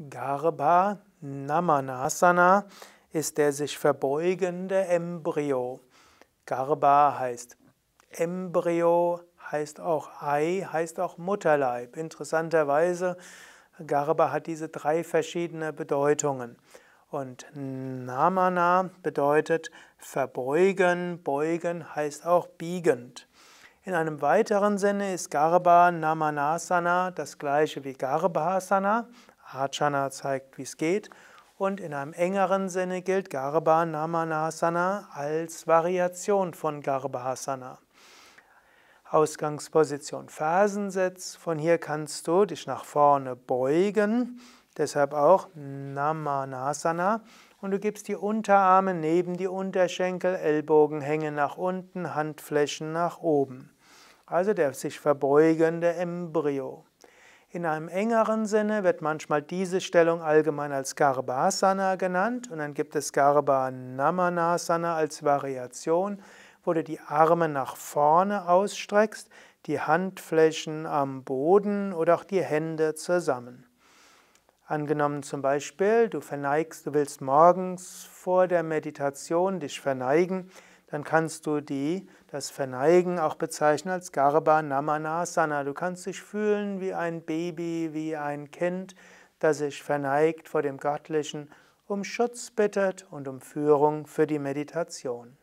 Garba Namanasana ist der sich verbeugende Embryo. Garba heißt Embryo, heißt auch Ei, heißt auch Mutterleib. Interessanterweise, Garba hat diese drei verschiedene Bedeutungen. Und Namana bedeutet verbeugen, beugen heißt auch biegend. In einem weiteren Sinne ist Garba Namanasana das gleiche wie Garbhasana, Achana zeigt, wie es geht. Und in einem engeren Sinne gilt Garbha-Namanasana als Variation von Garbhasana. Ausgangsposition Fersensitz. Von hier kannst du dich nach vorne beugen, deshalb auch Namanasana. Und du gibst die Unterarme neben die Unterschenkel, Ellbogen hängen nach unten, Handflächen nach oben. Also der sich verbeugende Embryo. In einem engeren Sinne wird manchmal diese Stellung allgemein als Garbhasana genannt und dann gibt es Garba Namanasana als Variation, wo du die Arme nach vorne ausstreckst, die Handflächen am Boden oder auch die Hände zusammen. Angenommen zum Beispiel, du verneigst, du willst morgens vor der Meditation dich verneigen, dann kannst du die, das Verneigen auch bezeichnen als Garba Namanasana. Du kannst dich fühlen wie ein Baby, wie ein Kind, das sich verneigt vor dem Göttlichen, um Schutz bittet und um Führung für die Meditation.